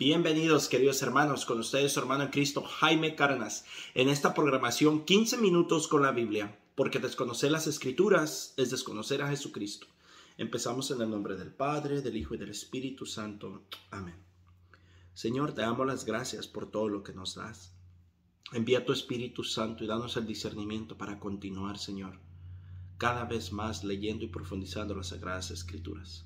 Bienvenidos queridos hermanos, con ustedes su hermano en Cristo Jaime Carnas, en esta programación 15 minutos con la Biblia, porque desconocer las escrituras es desconocer a Jesucristo. Empezamos en el nombre del Padre, del Hijo y del Espíritu Santo. Amén. Señor, te damos las gracias por todo lo que nos das. Envía tu Espíritu Santo y danos el discernimiento para continuar, Señor, cada vez más leyendo y profundizando las Sagradas Escrituras.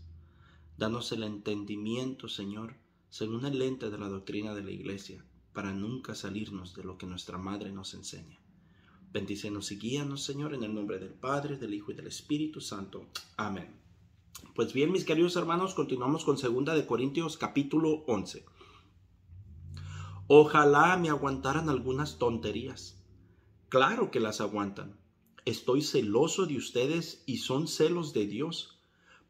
Danos el entendimiento, Señor, según el lente de la doctrina de la Iglesia, para nunca salirnos de lo que nuestra Madre nos enseña. Bendícenos y guíanos, Señor, en el nombre del Padre, del Hijo y del Espíritu Santo. Amén. Pues bien, mis queridos hermanos, continuamos con 2 de Corintios capítulo 11. Ojalá me aguantaran algunas tonterías. Claro que las aguantan. Estoy celoso de ustedes y son celos de Dios,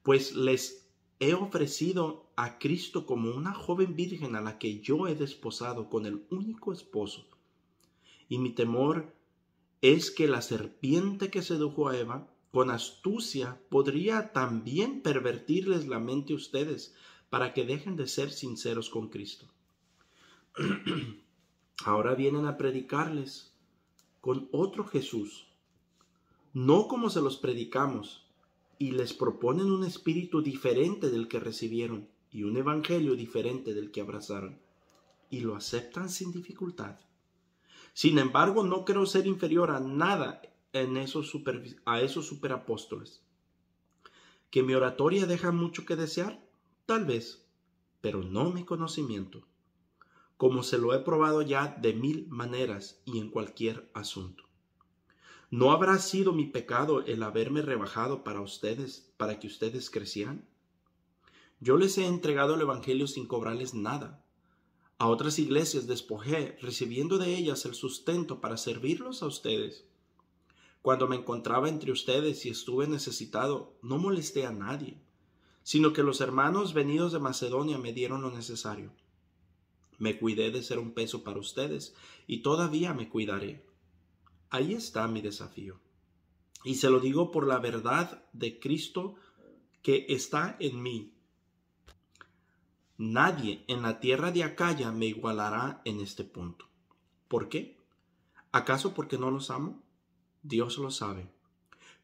pues les he ofrecido a Cristo como una joven virgen a la que yo he desposado con el único esposo. Y mi temor es que la serpiente que sedujo a Eva con astucia podría también pervertirles la mente a ustedes para que dejen de ser sinceros con Cristo. Ahora vienen a predicarles con otro Jesús, no como se los predicamos, y les proponen un espíritu diferente del que recibieron y un evangelio diferente del que abrazaron y lo aceptan sin dificultad. Sin embargo, no creo ser inferior a nada en esos a esos superapóstoles. ¿Que mi oratoria deja mucho que desear? Tal vez, pero no mi conocimiento, como se lo he probado ya de mil maneras y en cualquier asunto. ¿No habrá sido mi pecado el haberme rebajado para ustedes, para que ustedes crecieran? Yo les he entregado el Evangelio sin cobrarles nada. A otras iglesias despojé, recibiendo de ellas el sustento para servirlos a ustedes. Cuando me encontraba entre ustedes y estuve necesitado, no molesté a nadie, sino que los hermanos venidos de Macedonia me dieron lo necesario. Me cuidé de ser un peso para ustedes y todavía me cuidaré. Ahí está mi desafío. Y se lo digo por la verdad de Cristo que está en mí Nadie en la tierra de Acaya me igualará en este punto. ¿Por qué? ¿Acaso porque no los amo? Dios lo sabe.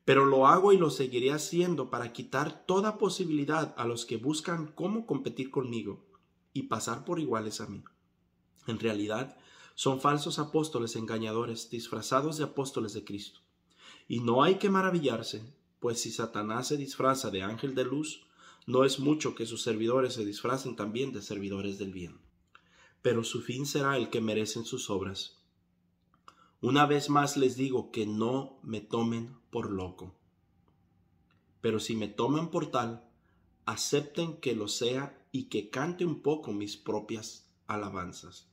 Pero lo hago y lo seguiré haciendo para quitar toda posibilidad a los que buscan cómo competir conmigo y pasar por iguales a mí. En realidad, son falsos apóstoles engañadores disfrazados de apóstoles de Cristo. Y no hay que maravillarse, pues si Satanás se disfraza de ángel de luz, no es mucho que sus servidores se disfracen también de servidores del bien, pero su fin será el que merecen sus obras. Una vez más les digo que no me tomen por loco. Pero si me toman por tal, acepten que lo sea y que cante un poco mis propias alabanzas.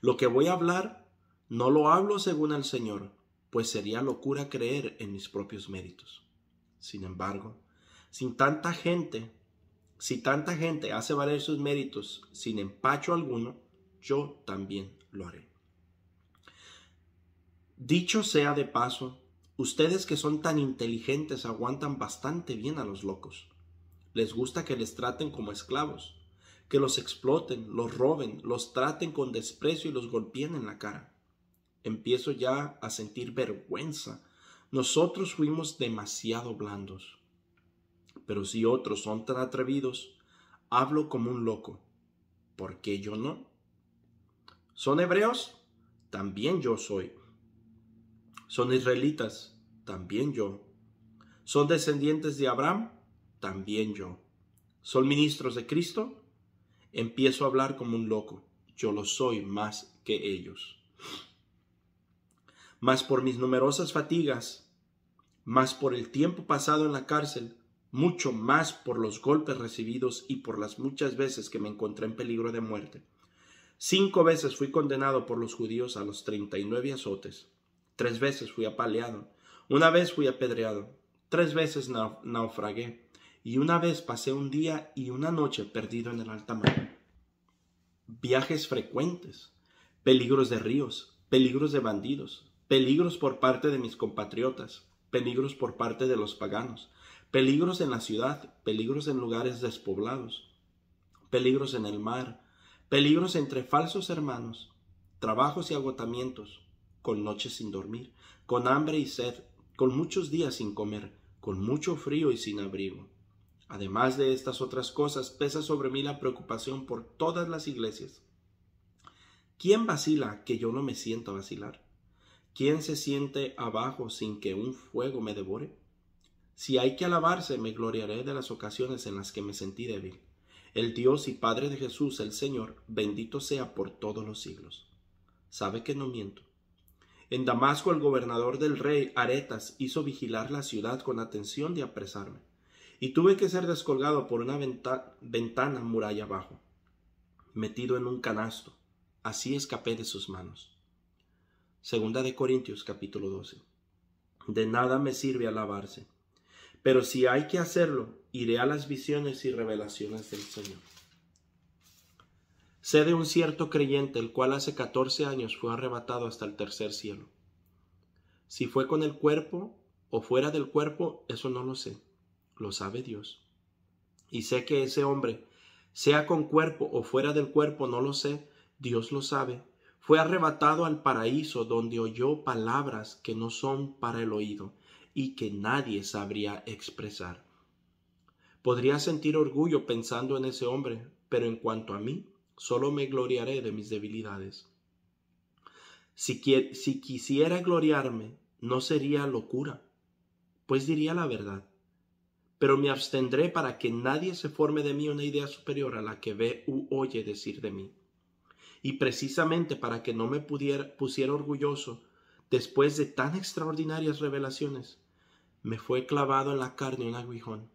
Lo que voy a hablar no lo hablo según el Señor, pues sería locura creer en mis propios méritos. Sin embargo, sin tanta gente, si tanta gente hace valer sus méritos sin empacho alguno, yo también lo haré. Dicho sea de paso, ustedes que son tan inteligentes aguantan bastante bien a los locos. Les gusta que les traten como esclavos, que los exploten, los roben, los traten con desprecio y los golpeen en la cara. Empiezo ya a sentir vergüenza. Nosotros fuimos demasiado blandos pero si otros son tan atrevidos, hablo como un loco. ¿Por qué yo no? ¿Son hebreos? También yo soy. ¿Son israelitas? También yo. ¿Son descendientes de Abraham? También yo. ¿Son ministros de Cristo? Empiezo a hablar como un loco. Yo lo soy más que ellos. Mas por mis numerosas fatigas, más por el tiempo pasado en la cárcel, mucho más por los golpes recibidos y por las muchas veces que me encontré en peligro de muerte. Cinco veces fui condenado por los judíos a los treinta y nueve azotes. Tres veces fui apaleado. Una vez fui apedreado. Tres veces naufragué. Y una vez pasé un día y una noche perdido en el alta mar. Viajes frecuentes. Peligros de ríos. Peligros de bandidos. Peligros por parte de mis compatriotas. Peligros por parte de los paganos Peligros en la ciudad, peligros en lugares despoblados, peligros en el mar, peligros entre falsos hermanos, trabajos y agotamientos, con noches sin dormir, con hambre y sed, con muchos días sin comer, con mucho frío y sin abrigo. Además de estas otras cosas, pesa sobre mí la preocupación por todas las iglesias. ¿Quién vacila que yo no me sienta vacilar? ¿Quién se siente abajo sin que un fuego me devore? Si hay que alabarse, me gloriaré de las ocasiones en las que me sentí débil. El Dios y Padre de Jesús, el Señor, bendito sea por todos los siglos. Sabe que no miento. En Damasco el gobernador del rey, Aretas, hizo vigilar la ciudad con atención de apresarme, y tuve que ser descolgado por una ventana muralla abajo, metido en un canasto. Así escapé de sus manos. Segunda de Corintios capítulo 12. De nada me sirve alabarse pero si hay que hacerlo, iré a las visiones y revelaciones del Señor. Sé de un cierto creyente el cual hace 14 años fue arrebatado hasta el tercer cielo. Si fue con el cuerpo o fuera del cuerpo, eso no lo sé. Lo sabe Dios. Y sé que ese hombre, sea con cuerpo o fuera del cuerpo, no lo sé, Dios lo sabe, fue arrebatado al paraíso donde oyó palabras que no son para el oído y que nadie sabría expresar. Podría sentir orgullo pensando en ese hombre, pero en cuanto a mí, solo me gloriaré de mis debilidades. Si, quisiera gloriarme, no sería locura, pues diría la verdad. Pero me abstendré para que nadie se forme de mí una idea superior a la que ve u oye decir de mí. Y precisamente para que no me pudiera, pusiera orgulloso después de tan extraordinarias revelaciones, me fue clavado en la carne un aguijón,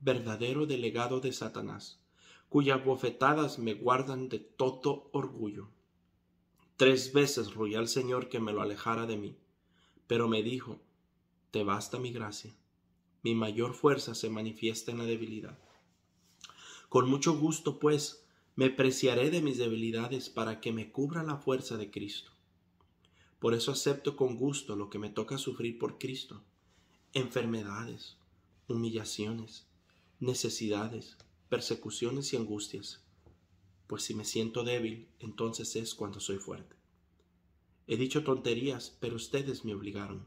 verdadero delegado de Satanás, cuyas bofetadas me guardan de todo orgullo. Tres veces rogué al Señor que me lo alejara de mí, pero me dijo, Te basta mi gracia, mi mayor fuerza se manifiesta en la debilidad. Con mucho gusto, pues, me preciaré de mis debilidades para que me cubra la fuerza de Cristo. Por eso acepto con gusto lo que me toca sufrir por Cristo enfermedades, humillaciones, necesidades, persecuciones y angustias, pues si me siento débil, entonces es cuando soy fuerte. He dicho tonterías, pero ustedes me obligaron.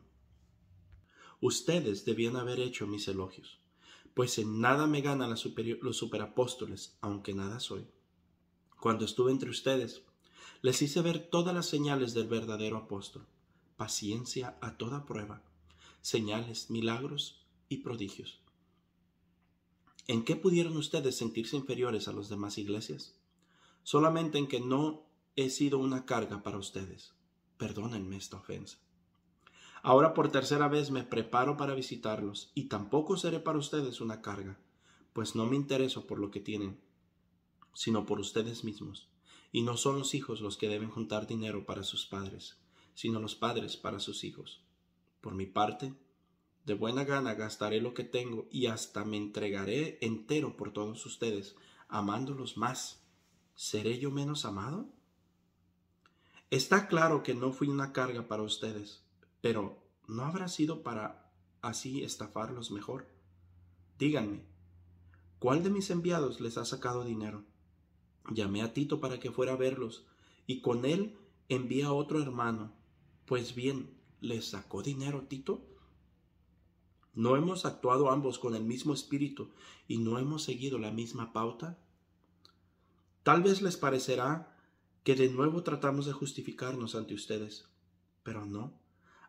Ustedes debían haber hecho mis elogios, pues en nada me ganan los, superapóstoles, aunque nada soy. Cuando estuve entre ustedes, les hice ver todas las señales del verdadero apóstol, paciencia a toda prueba, señales, milagros y prodigios. ¿En qué pudieron ustedes sentirse inferiores a los demás iglesias? Solamente en que no he sido una carga para ustedes. Perdónenme esta ofensa. Ahora por tercera vez me preparo para visitarlos y tampoco seré para ustedes una carga, pues no me intereso por lo que tienen, sino por ustedes mismos. Y no son los hijos los que deben juntar dinero para sus padres, sino los padres para sus hijos. Por mi parte, de buena gana gastaré lo que tengo y hasta me entregaré entero por todos ustedes, amándolos más. ¿Seré yo menos amado? Está claro que no fui una carga para ustedes, pero ¿no habrá sido para así estafarlos mejor? Díganme, ¿cuál de mis enviados les ha sacado dinero? Llamé a Tito para que fuera a verlos, y con él envía a otro hermano. Pues bien, ¿Les sacó dinero Tito? ¿No hemos actuado ambos con el mismo espíritu y no hemos seguido la misma pauta? Tal vez les parecerá que de nuevo tratamos de justificarnos ante ustedes, pero no.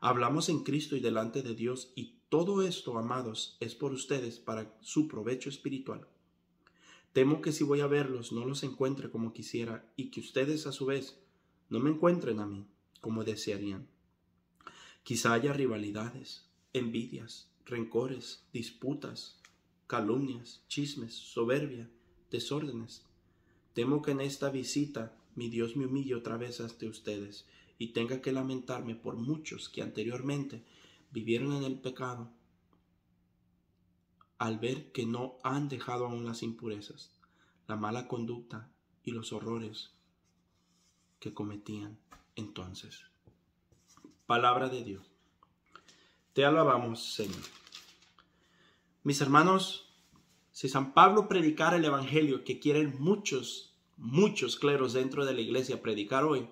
Hablamos en Cristo y delante de Dios y todo esto, amados, es por ustedes para su provecho espiritual. Temo que si voy a verlos no los encuentre como quisiera y que ustedes a su vez no me encuentren a mí como desearían. Quizá haya rivalidades, envidias, rencores, disputas, calumnias, chismes, soberbia, desórdenes. Temo que en esta visita mi Dios me humille otra vez ante ustedes y tenga que lamentarme por muchos que anteriormente vivieron en el pecado al ver que no han dejado aún las impurezas, la mala conducta y los horrores que cometían entonces. Palabra de Dios. Te alabamos, Señor. Mis hermanos, si San Pablo predicara el Evangelio que quieren muchos, muchos cleros dentro de la iglesia predicar hoy,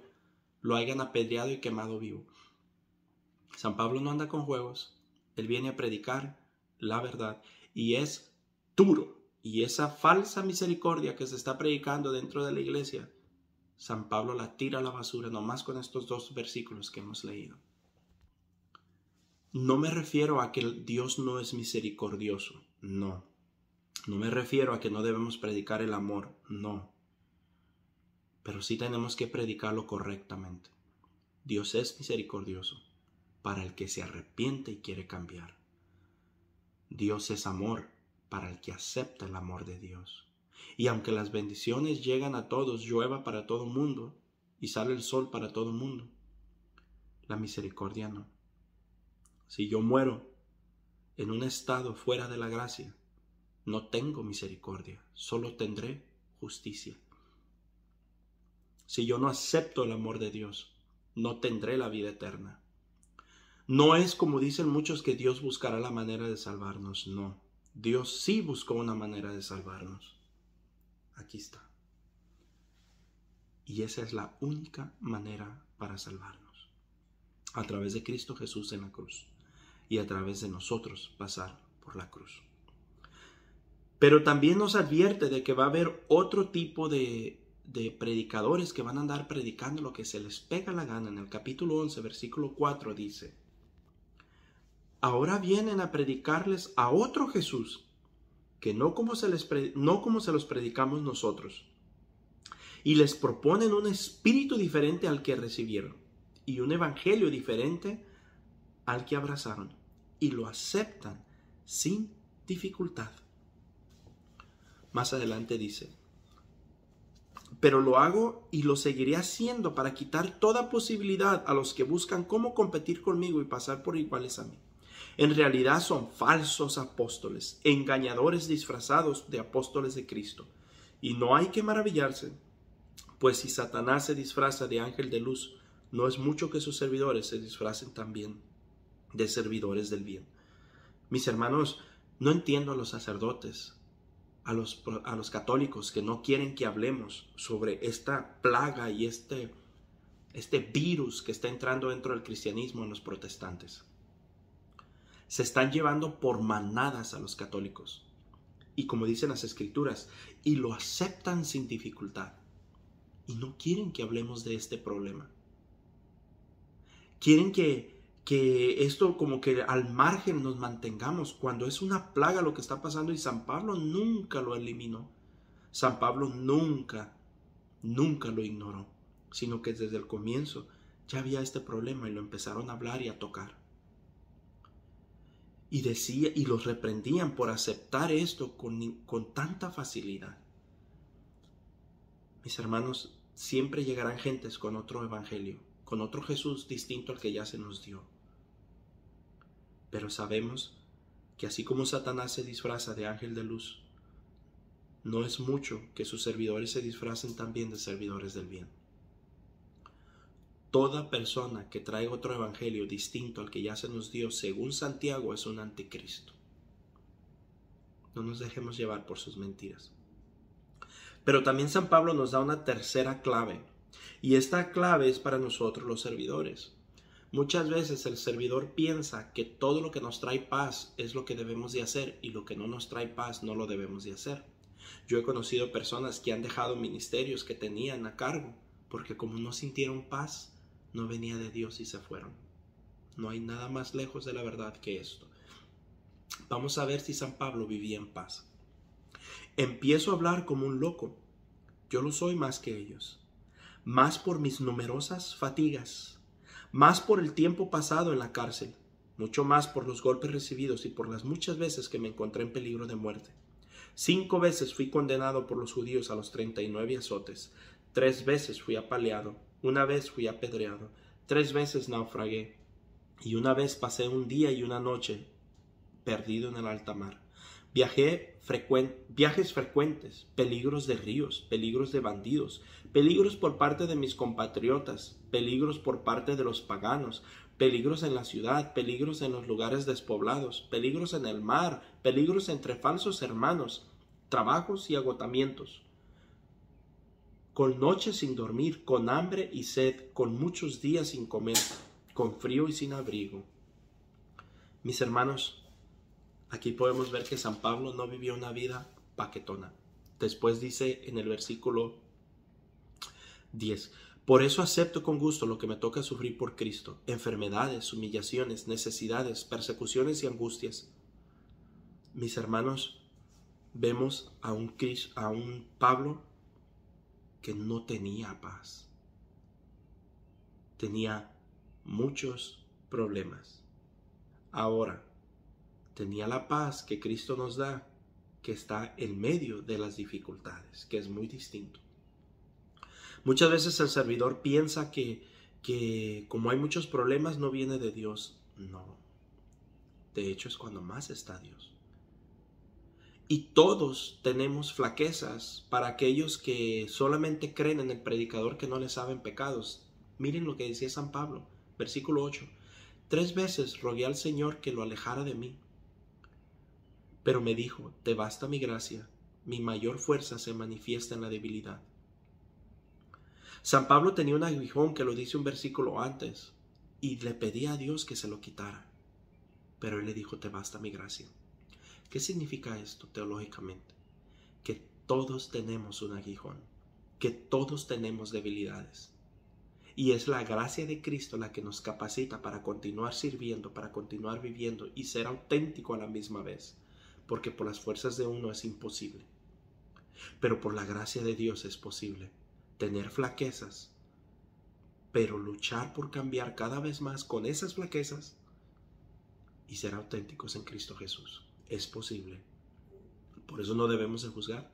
lo hayan apedreado y quemado vivo. San Pablo no anda con juegos, él viene a predicar la verdad y es duro. Y esa falsa misericordia que se está predicando dentro de la iglesia San Pablo la tira a la basura nomás con estos dos versículos que hemos leído. No me refiero a que Dios no es misericordioso, no. No me refiero a que no debemos predicar el amor, no. Pero sí tenemos que predicarlo correctamente. Dios es misericordioso para el que se arrepiente y quiere cambiar. Dios es amor para el que acepta el amor de Dios. Y aunque las bendiciones llegan a todos, llueva para todo mundo y sale el sol para todo mundo, la misericordia no. Si yo muero en un estado fuera de la gracia, no tengo misericordia, solo tendré justicia. Si yo no acepto el amor de Dios, no tendré la vida eterna. No es como dicen muchos que Dios buscará la manera de salvarnos, no. Dios sí buscó una manera de salvarnos aquí está. Y esa es la única manera para salvarnos. A través de Cristo Jesús en la cruz y a través de nosotros pasar por la cruz. Pero también nos advierte de que va a haber otro tipo de, predicadores que van a andar predicando lo que se les pega la gana. En el capítulo 11, versículo 4 dice, ahora vienen a predicarles a otro Jesús que no como se, les no como se los predicamos nosotros, y les proponen un espíritu diferente al que recibieron y un evangelio diferente al que abrazaron y lo aceptan sin dificultad. Más adelante dice, pero lo hago y lo seguiré haciendo para quitar toda posibilidad a los que buscan cómo competir conmigo y pasar por iguales a mí en realidad son falsos apóstoles, engañadores disfrazados de apóstoles de Cristo. Y no hay que maravillarse, pues si Satanás se disfraza de ángel de luz, no es mucho que sus servidores se disfracen también de servidores del bien. Mis hermanos, no entiendo a los sacerdotes, a los, a los católicos que no quieren que hablemos sobre esta plaga y este, este virus que está entrando dentro del cristianismo en los protestantes se están llevando por manadas a los católicos. Y como dicen las escrituras, y lo aceptan sin dificultad. Y no quieren que hablemos de este problema. Quieren que, que esto como que al margen nos mantengamos cuando es una plaga lo que está pasando y San Pablo nunca lo eliminó. San Pablo nunca, nunca lo ignoró, sino que desde el comienzo ya había este problema y lo empezaron a hablar y a tocar y decía y los reprendían por aceptar esto con, con tanta facilidad. Mis hermanos, siempre llegarán gentes con otro evangelio, con otro Jesús distinto al que ya se nos dio. Pero sabemos que así como Satanás se disfraza de ángel de luz, no es mucho que sus servidores se disfracen también de servidores del bien. Toda persona que trae otro evangelio distinto al que ya se nos dio según Santiago es un anticristo. No nos dejemos llevar por sus mentiras. Pero también San Pablo nos da una tercera clave. Y esta clave es para nosotros los servidores. Muchas veces el servidor piensa que todo lo que nos trae paz es lo que debemos de hacer y lo que no nos trae paz no lo debemos de hacer. Yo he conocido personas que han dejado ministerios que tenían a cargo porque como no sintieron paz, no venía de Dios y se fueron. No hay nada más lejos de la verdad que esto. Vamos a ver si San Pablo vivía en paz. Empiezo a hablar como un loco. Yo lo soy más que ellos. Más por mis numerosas fatigas. Más por el tiempo pasado en la cárcel. Mucho más por los golpes recibidos y por las muchas veces que me encontré en peligro de muerte. Cinco veces fui condenado por los judíos a los treinta y nueve azotes. Tres veces fui apaleado una vez fui apedreado, tres veces naufragué, y una vez pasé un día y una noche perdido en el alta mar. Viajé viajes frecuentes, peligros de ríos, peligros de bandidos, peligros por parte de mis compatriotas, peligros por parte de los paganos, peligros en la ciudad, peligros en los lugares despoblados, peligros en el mar, peligros entre falsos hermanos, trabajos y agotamientos con noches sin dormir, con hambre y sed, con muchos días sin comer, con frío y sin abrigo. Mis hermanos, aquí podemos ver que San Pablo no vivió una vida paquetona. Después dice en el versículo 10, por eso acepto con gusto lo que me toca sufrir por Cristo, enfermedades, humillaciones, necesidades, persecuciones y angustias. Mis hermanos, vemos a un, a un Pablo que no tenía paz. Tenía muchos problemas. Ahora, tenía la paz que Cristo nos da, que está en medio de las dificultades, que es muy distinto. Muchas veces el servidor piensa que, que como hay muchos problemas no viene de Dios. No. De hecho es cuando más está Dios. Y todos tenemos flaquezas para aquellos que solamente creen en el predicador que no les saben pecados. Miren lo que decía San Pablo, versículo 8. Tres veces rogué al Señor que lo alejara de mí. Pero me dijo, te basta mi gracia, mi mayor fuerza se manifiesta en la debilidad. San Pablo tenía un aguijón que lo dice un versículo antes, y le pedía a Dios que se lo quitara. Pero él le dijo, te basta mi gracia. ¿Qué significa esto teológicamente? Que todos tenemos un aguijón, que todos tenemos debilidades. Y es la gracia de Cristo la que nos capacita para continuar sirviendo, para continuar viviendo y ser auténtico a la misma vez, porque por las fuerzas de uno es imposible. Pero por la gracia de Dios es posible tener flaquezas, pero luchar por cambiar cada vez más con esas flaquezas y ser auténticos en Cristo Jesús es posible. Por eso no debemos juzgar.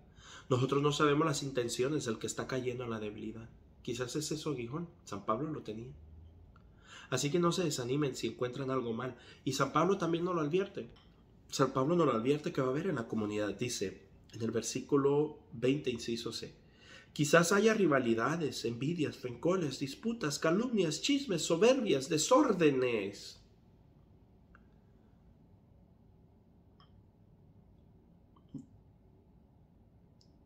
Nosotros no sabemos las intenciones del que está cayendo en la debilidad. Quizás es eso aguijón. San Pablo lo tenía. Así que no se desanimen si encuentran algo mal. Y San Pablo también no lo advierte. San Pablo no lo advierte que va a haber en la comunidad. Dice en el versículo 20, inciso C. Quizás haya rivalidades, envidias, rencores, disputas, calumnias, chismes, soberbias, desórdenes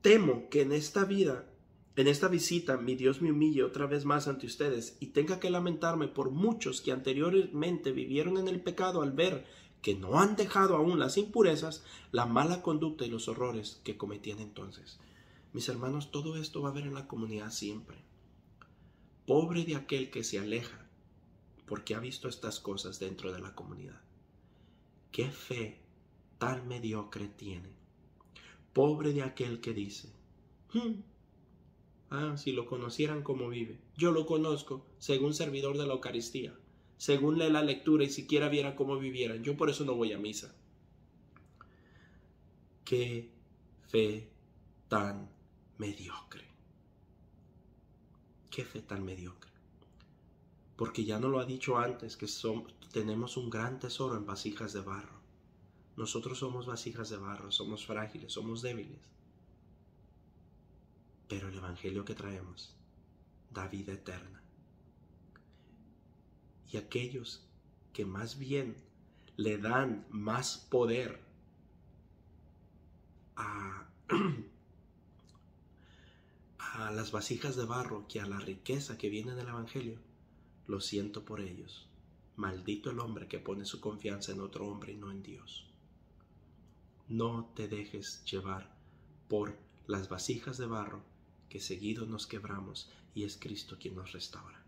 temo que en esta vida, en esta visita, mi Dios me humille otra vez más ante ustedes y tenga que lamentarme por muchos que anteriormente vivieron en el pecado al ver que no han dejado aún las impurezas, la mala conducta y los horrores que cometían entonces. Mis hermanos, todo esto va a haber en la comunidad siempre. Pobre de aquel que se aleja porque ha visto estas cosas dentro de la comunidad. ¿Qué fe tan mediocre tiene? Pobre de aquel que dice, hmm, ah, si lo conocieran como vive. Yo lo conozco según servidor de la Eucaristía, según lee la lectura y siquiera viera cómo vivieran. Yo por eso no voy a misa. Qué fe tan mediocre. Qué fe tan mediocre. Porque ya no lo ha dicho antes que tenemos un gran tesoro en vasijas de barro nosotros somos vasijas de barro, somos frágiles, somos débiles. Pero el Evangelio que traemos da vida eterna. Y aquellos que más bien le dan más poder a, las vasijas de barro que a la riqueza que viene del Evangelio, lo siento por ellos. Maldito el hombre que pone su confianza en otro hombre y no en Dios no te dejes llevar por las vasijas de barro que seguido nos quebramos y es Cristo quien nos restaura.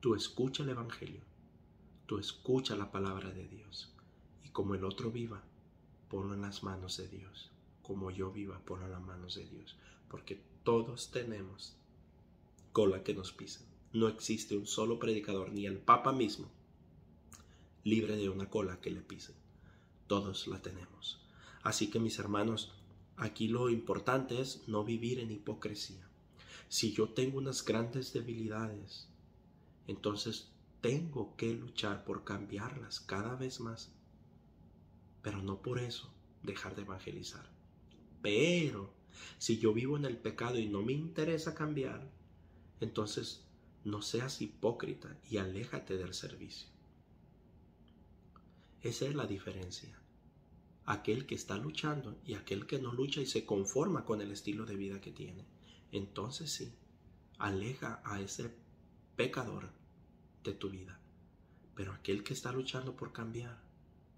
Tú escucha el Evangelio, tú escucha la palabra de Dios y como el otro viva, ponlo en las manos de Dios, como yo viva, ponlo en las manos de Dios, porque todos tenemos cola que nos pisa. No existe un solo predicador, ni el Papa mismo, libre de una cola que le pisen todos la tenemos. Así que mis hermanos, aquí lo importante es no vivir en hipocresía. Si yo tengo unas grandes debilidades, entonces tengo que luchar por cambiarlas cada vez más. Pero no por eso dejar de evangelizar. Pero si yo vivo en el pecado y no me interesa cambiar, entonces no seas hipócrita y aléjate del servicio. Esa es la diferencia aquel que está luchando y aquel que no lucha y se conforma con el estilo de vida que tiene. Entonces sí, aleja a ese pecador de tu vida. Pero aquel que está luchando por cambiar,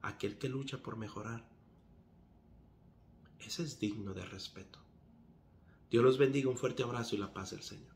aquel que lucha por mejorar, ese es digno de respeto. Dios los bendiga, un fuerte abrazo y la paz del Señor.